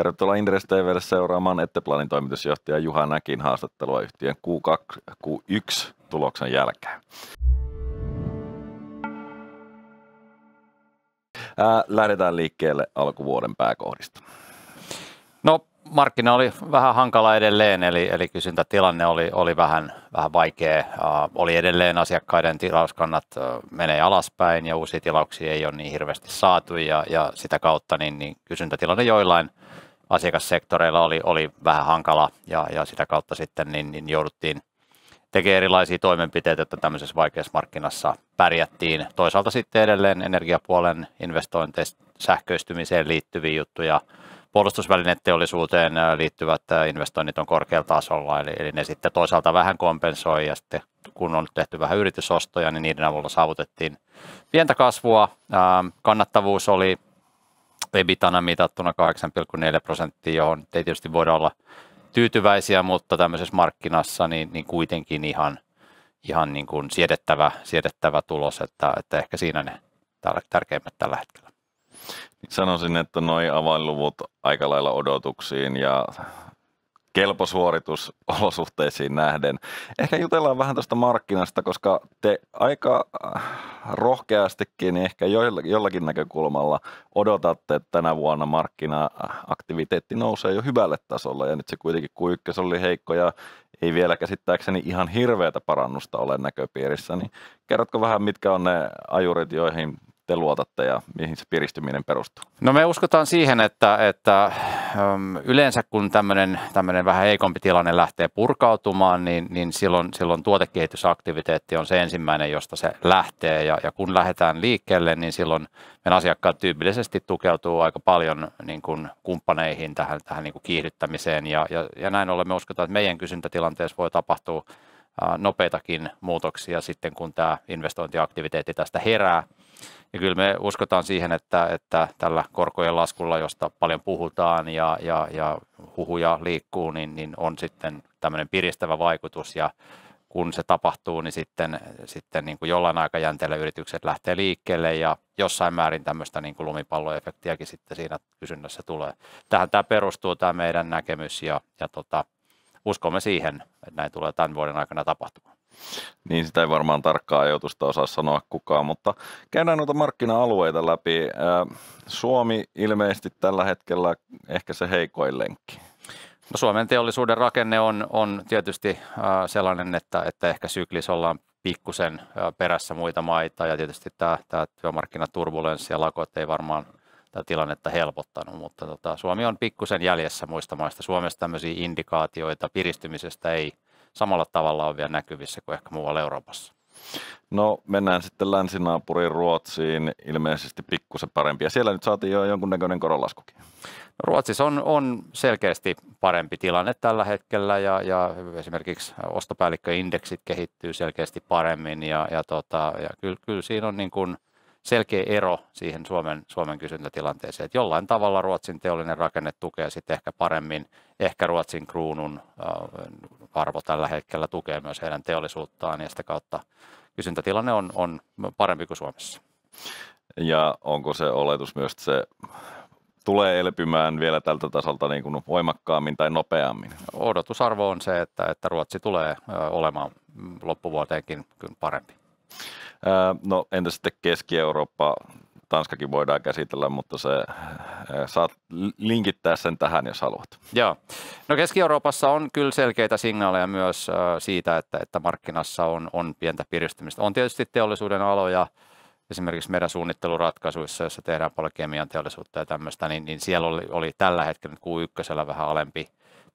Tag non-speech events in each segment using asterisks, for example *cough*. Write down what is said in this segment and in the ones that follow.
Tervetuloa Indres TVlle seuraamaan Etteplanin toimitusjohtaja Juha Näkin haastattelua yhtiön Q2, Q1 tuloksen jälkeen. lähdetään liikkeelle alkuvuoden pääkohdista. No markkina oli vähän hankala edelleen, eli, eli kysyntätilanne oli, oli vähän, vähän vaikea. Uh, oli edelleen asiakkaiden tilauskannat uh, menee alaspäin ja uusia tilauksia ei ole niin hirveästi saatu ja, ja sitä kautta niin, niin kysyntätilanne joillain asiakassektoreilla oli, oli vähän hankala ja, ja sitä kautta sitten niin, niin jouduttiin tekemään erilaisia toimenpiteitä, että tämmöisessä vaikeassa markkinassa pärjättiin. Toisaalta sitten edelleen energiapuolen investointeista sähköistymiseen liittyviä juttuja, puolustusvälineteollisuuteen äh, liittyvät äh, investoinnit on korkealla tasolla, eli, eli ne sitten toisaalta vähän kompensoi ja sitten kun on tehty vähän yritysostoja, niin niiden avulla saavutettiin pientä kasvua. Ähm, kannattavuus oli ebitana mitattuna 8,4 prosenttia, johon ei tietysti voida olla tyytyväisiä, mutta tämmöisessä markkinassa niin, niin kuitenkin ihan, ihan niin kuin siedettävä, siedettävä tulos, että, että ehkä siinä ne tärkeimmät tällä hetkellä. Sanoisin, että noin avainluvut aika lailla odotuksiin ja kelpo suoritus olosuhteisiin nähden. Ehkä jutellaan vähän tuosta markkinasta, koska te aika äh, rohkeastikin ehkä jollakin näkökulmalla odotatte, että tänä vuonna markkina-aktiviteetti nousee jo hyvälle tasolle ja nyt se kuitenkin q ykkös oli heikko ja ei vielä käsittääkseni ihan hirveätä parannusta ole näköpiirissä, niin kerrotko vähän mitkä on ne ajurit, joihin te luotatte ja mihin se piristyminen perustuu? No me uskotaan siihen, että, että ähm, yleensä kun tämmöinen, tämmöinen vähän heikompi tilanne lähtee purkautumaan, niin, niin silloin, silloin tuotekehitysaktiviteetti on se ensimmäinen, josta se lähtee. Ja, ja kun lähdetään liikkeelle, niin silloin meidän asiakkaat tyypillisesti tukeutuu aika paljon niin kuin kumppaneihin tähän, tähän niin kuin kiihdyttämiseen. Ja, ja, ja näin ollen me uskotaan, että meidän kysyntätilanteessa voi tapahtua äh, nopeitakin muutoksia sitten, kun tämä investointiaktiviteetti tästä herää – ja kyllä me uskotaan siihen, että, että tällä korkojen laskulla, josta paljon puhutaan ja, ja, ja huhuja liikkuu, niin, niin on sitten tämmöinen piristävä vaikutus ja kun se tapahtuu, niin sitten, sitten niin kuin jollain aikajänteellä yritykset lähtee liikkeelle ja jossain määrin tämmöistä niin kuin lumipalloefektiäkin sitten siinä kysynnässä tulee. Tähän tämä perustuu tämä meidän näkemys ja, ja tota, uskomme siihen, että näin tulee tämän vuoden aikana tapahtumaan niin sitä ei varmaan tarkkaa ajoitusta osaa sanoa kukaan, mutta käydään noita markkina-alueita läpi. Suomi ilmeisesti tällä hetkellä ehkä se heikoin lenkki. No Suomen teollisuuden rakenne on, on tietysti sellainen, että, että ehkä syklis ollaan pikkusen perässä muita maita ja tietysti tämä, tämä työmarkkinaturbulenssi ja lakot ei varmaan tätä tilannetta helpottanut, mutta tota, Suomi on pikkusen jäljessä muista maista. Suomessa tämmöisiä indikaatioita piristymisestä ei, samalla tavalla on vielä näkyvissä kuin ehkä muualla Euroopassa. No mennään sitten länsinaapuriin Ruotsiin, ilmeisesti pikkusen parempi. Ja siellä nyt saatiin jo jonkunnäköinen koronlaskukin. No, Ruotsissa on, on selkeästi parempi tilanne tällä hetkellä ja, ja esimerkiksi ostopäällikköindeksit kehittyy selkeästi paremmin ja, ja, tota, ja kyllä, kyllä siinä on niin kuin – selkeä ero siihen Suomen, Suomen kysyntätilanteeseen. Että jollain tavalla Ruotsin teollinen rakenne tukee sitten ehkä paremmin, ehkä Ruotsin kruunun äh, arvo tällä hetkellä tukee myös heidän teollisuuttaan ja sitä kautta kysyntätilanne on, on parempi kuin Suomessa. Ja onko se oletus myös, että se tulee elpymään vielä tältä tasolta niin kuin voimakkaammin tai nopeammin? Odotusarvo on se, että, että Ruotsi tulee äh, olemaan mm, loppuvuoteenkin parempi. No entä sitten Keski-Eurooppa, Tanskakin voidaan käsitellä, mutta se saat linkittää sen tähän, jos haluat. Joo. No Keski-Euroopassa on kyllä selkeitä signaaleja myös siitä, että, että markkinassa on, on pientä piristymistä. On tietysti teollisuuden aloja, esimerkiksi meidän suunnitteluratkaisuissa, jossa tehdään paljon kemian teollisuutta ja tämmöistä, niin, niin siellä oli, oli tällä hetkellä Q1 vähän alempi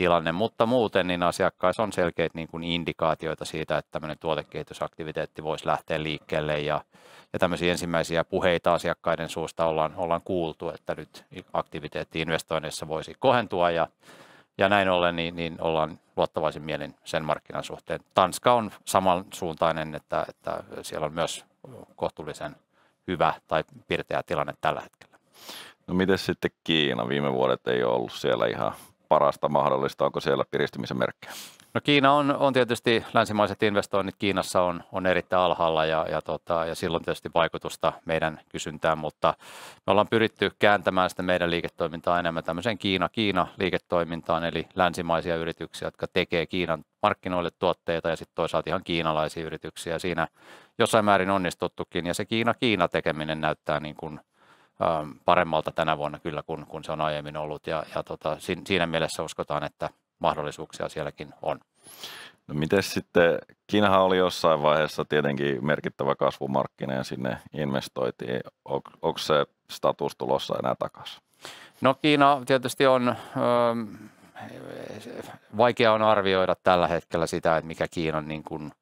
tilanne, mutta muuten niin asiakkaissa on selkeitä niin kuin indikaatioita siitä, että tämmöinen tuotekehitysaktiviteetti voisi lähteä liikkeelle ja, ja tämmöisiä ensimmäisiä puheita asiakkaiden suusta ollaan, ollaan kuultu, että nyt aktiviteetti investoinnissa voisi kohentua ja, ja näin ollen niin, niin ollaan luottavaisin mielin sen markkinan suhteen. Tanska on samansuuntainen, että, että siellä on myös kohtuullisen hyvä tai pirteä tilanne tällä hetkellä. No miten sitten Kiina? Viime vuodet ei ole ollut siellä ihan parasta mahdollista? Onko siellä piristymisen merkkejä? No Kiina on, on tietysti, länsimaiset investoinnit Kiinassa on, on erittäin alhaalla ja, ja, tota, ja silloin tietysti vaikutusta meidän kysyntään, mutta me ollaan pyritty kääntämään sitä meidän liiketoimintaa enemmän tämmöiseen Kiina-Kiina-liiketoimintaan, eli länsimaisia yrityksiä, jotka tekee Kiinan markkinoille tuotteita ja sitten toisaalta ihan kiinalaisia yrityksiä. Siinä jossain määrin onnistuttukin ja se Kiina-Kiina tekeminen näyttää niin kuin Ähm, paremmalta tänä vuonna kyllä kuin, kuin se on aiemmin ollut ja, ja tota, siinä mielessä uskotaan, että mahdollisuuksia sielläkin on. No miten sitten, Kiinahan oli jossain vaiheessa tietenkin merkittävä kasvumarkkina ja sinne investoitiin. On, onko se status tulossa enää takaisin? No Kiina tietysti on, ähm, vaikea on arvioida tällä hetkellä sitä, että mikä Kiinan niin kuin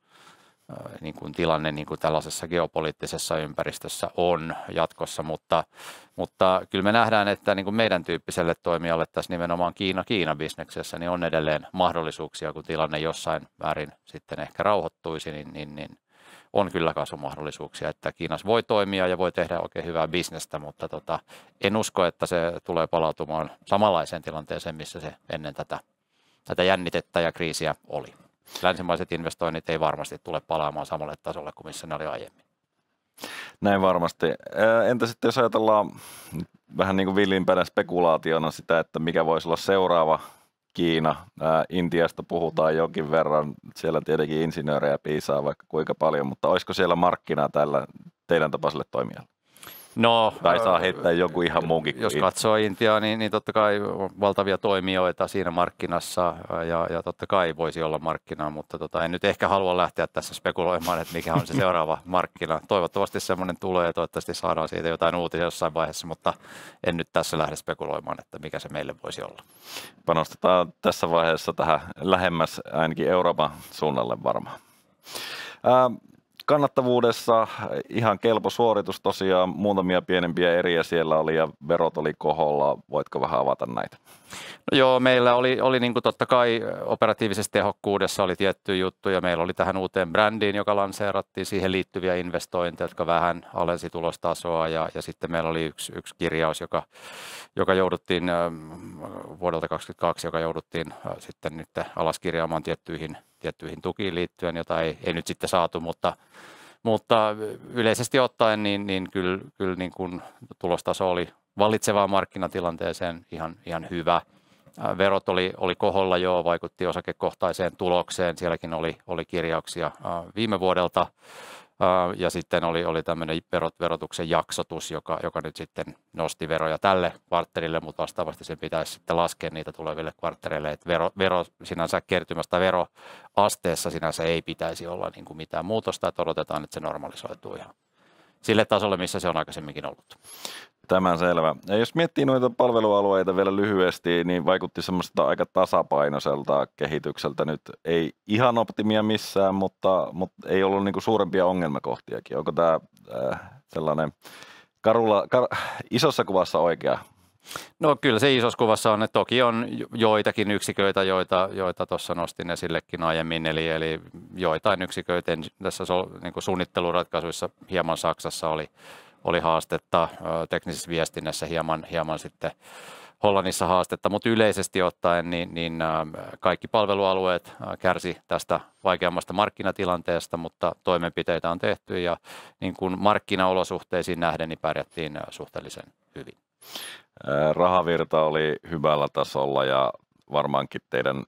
niin kuin tilanne niin kuin tällaisessa geopoliittisessa ympäristössä on jatkossa, mutta, mutta kyllä me nähdään, että niin kuin meidän tyyppiselle toimijalle tässä nimenomaan Kiina-Kiina-bisneksessä niin on edelleen mahdollisuuksia, kun tilanne jossain määrin sitten ehkä rauhoittuisi, niin, niin, niin on kyllä kasvumahdollisuuksia, että Kiinassa voi toimia ja voi tehdä oikein hyvää bisnestä, mutta tota, en usko, että se tulee palautumaan samanlaiseen tilanteeseen, missä se ennen tätä, tätä jännitettä ja kriisiä oli länsimaiset investoinnit ei varmasti tule palaamaan samalle tasolle kuin missä ne oli aiemmin. Näin varmasti. Entä sitten jos ajatellaan vähän niin kuin villinpäin spekulaationa sitä, että mikä voisi olla seuraava Kiina. Intiasta puhutaan jonkin verran. Siellä tietenkin insinöörejä piisaa vaikka kuinka paljon, mutta olisiko siellä markkinaa tällä teidän tapaiselle toimijalle? No, tai saa heittää joku ihan muunkin. Jos katsoo Intiaa, niin, niin totta kai valtavia toimijoita siinä markkinassa ja, ja totta kai voisi olla markkina, mutta tota, en nyt ehkä halua lähteä tässä spekuloimaan, että mikä on se *laughs* seuraava markkina. Toivottavasti semmoinen tulee ja toivottavasti saadaan siitä jotain uutisia jossain vaiheessa, mutta en nyt tässä lähde spekuloimaan, että mikä se meille voisi olla. Panostetaan tässä vaiheessa tähän lähemmäs ainakin Euroopan suunnalle varmaan. Kannattavuudessa ihan kelpo suoritus tosiaan, muutamia pienempiä eriä siellä oli ja verot oli koholla. Voitko vähän avata näitä? No joo, meillä oli, oli niin kuin totta kai operatiivisessa tehokkuudessa oli tietty juttu ja meillä oli tähän uuteen brändiin, joka lanseerattiin siihen liittyviä investointeja, jotka vähän alensi tulostasoa ja, ja sitten meillä oli yksi, yksi kirjaus, joka, joka jouduttiin vuodelta 2022, joka jouduttiin sitten nyt alaskirjaamaan tiettyihin tiettyihin tukiin liittyen, jota ei, ei nyt sitten saatu, mutta, mutta yleisesti ottaen niin, niin kyllä, kyllä niin kuin tulostaso oli vallitsevaan markkinatilanteeseen ihan, ihan hyvä. Verot oli, oli koholla jo, vaikutti osakekohtaiseen tulokseen. Sielläkin oli, oli kirjauksia viime vuodelta. Ja sitten oli, oli tämmöinen verot, verotuksen jaksotus, joka, joka nyt sitten nosti veroja tälle kvartterille, mutta vastaavasti sen pitäisi sitten laskea niitä tuleville kvarttereille. Että vero, vero sinänsä kertymästä veroasteessa sinänsä ei pitäisi olla niin kuin mitään muutosta, että odotetaan, että se normalisoituu ihan sille tasolle, missä se on aikaisemminkin ollut. Tämä selvä. Ja jos miettii noita palvelualueita vielä lyhyesti, niin vaikutti semmoista aika tasapainoiselta kehitykseltä nyt. Ei ihan optimia missään, mutta, mutta ei ollut niinku suurempia ongelmakohtiakin. Onko tämä äh, sellainen karulla, kar, isossa kuvassa oikea? No kyllä se isossa kuvassa on, että toki on joitakin yksiköitä, joita joita nostin esillekin aiemmin, eli, eli joitain yksiköitä tässä niin suunnitteluratkaisuissa hieman Saksassa oli oli haastetta, teknisessä viestinnässä hieman, hieman sitten Hollannissa haastetta, mutta yleisesti ottaen niin, niin kaikki palvelualueet kärsi tästä vaikeammasta markkinatilanteesta, mutta toimenpiteitä on tehty ja niin kuin markkinaolosuhteisiin nähden niin pärjättiin suhteellisen hyvin. Rahavirta oli hyvällä tasolla ja varmaankin teidän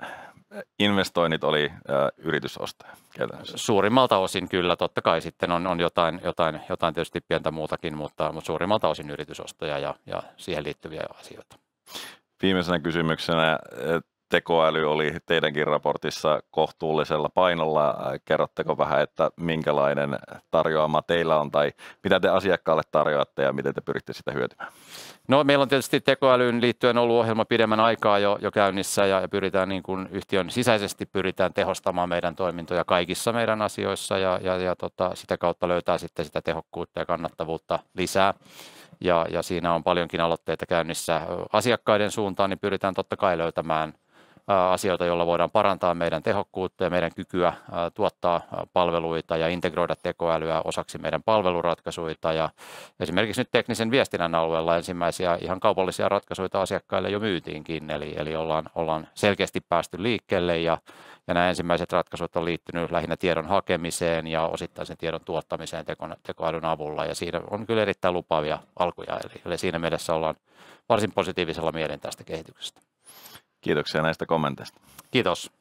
investoinnit oli ä, äh, yritysostoja käytännössä? Suurimmalta osin kyllä, totta kai sitten on, on jotain, jotain, jotain tietysti pientä muutakin, mutta, mutta suurimmalta osin yritysostoja ja, ja siihen liittyviä asioita. Viimeisenä kysymyksenä, tekoäly oli teidänkin raportissa kohtuullisella painolla. Kerrotteko vähän, että minkälainen tarjoama teillä on tai mitä te asiakkaalle tarjoatte ja miten te pyritte sitä hyötymään? No, meillä on tietysti tekoälyyn liittyen ollut ohjelma pidemmän aikaa jo, jo käynnissä ja, ja pyritään niin kuin yhtiön sisäisesti pyritään tehostamaan meidän toimintoja kaikissa meidän asioissa ja, ja, ja tota, sitä kautta löytää sitten sitä tehokkuutta ja kannattavuutta lisää ja, ja siinä on paljonkin aloitteita käynnissä asiakkaiden suuntaan, niin pyritään totta kai löytämään asioita, joilla voidaan parantaa meidän tehokkuutta ja meidän kykyä tuottaa palveluita ja integroida tekoälyä osaksi meidän palveluratkaisuita. Ja esimerkiksi nyt teknisen viestinnän alueella ensimmäisiä ihan kaupallisia ratkaisuja asiakkaille jo myytiinkin, eli, eli ollaan, ollaan selkeästi päästy liikkeelle ja, ja nämä ensimmäiset ratkaisut on liittynyt lähinnä tiedon hakemiseen ja osittain sen tiedon tuottamiseen tekoälyn avulla ja siinä on kyllä erittäin lupaavia alkuja, eli, eli siinä mielessä ollaan varsin positiivisella mielen tästä kehityksestä. Kiitoksia näistä kommenteista. Kiitos.